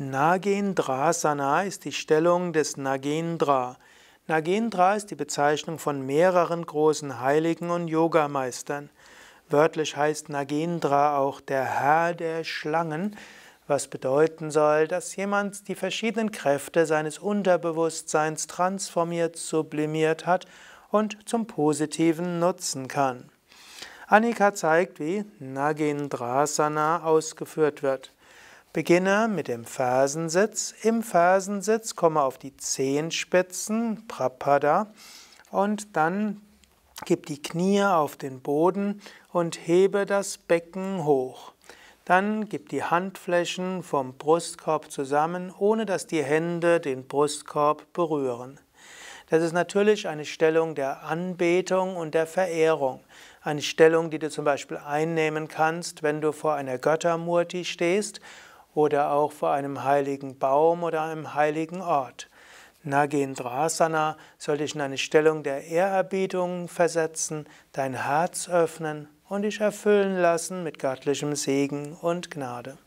Nagendrasana ist die Stellung des Nagendra. Nagendra ist die Bezeichnung von mehreren großen Heiligen und Yogameistern. Wörtlich heißt Nagendra auch der Herr der Schlangen, was bedeuten soll, dass jemand die verschiedenen Kräfte seines Unterbewusstseins transformiert, sublimiert hat und zum Positiven nutzen kann. Annika zeigt, wie Nagendrasana ausgeführt wird. Beginne mit dem Fersensitz. Im Fersensitz komme auf die Zehenspitzen, Prapada, und dann gib die Knie auf den Boden und hebe das Becken hoch. Dann gib die Handflächen vom Brustkorb zusammen, ohne dass die Hände den Brustkorb berühren. Das ist natürlich eine Stellung der Anbetung und der Verehrung. Eine Stellung, die du zum Beispiel einnehmen kannst, wenn du vor einer Göttermurti stehst oder auch vor einem heiligen Baum oder einem heiligen Ort. Nagendrasana soll dich in eine Stellung der Ehrerbietung versetzen, dein Herz öffnen und dich erfüllen lassen mit göttlichem Segen und Gnade.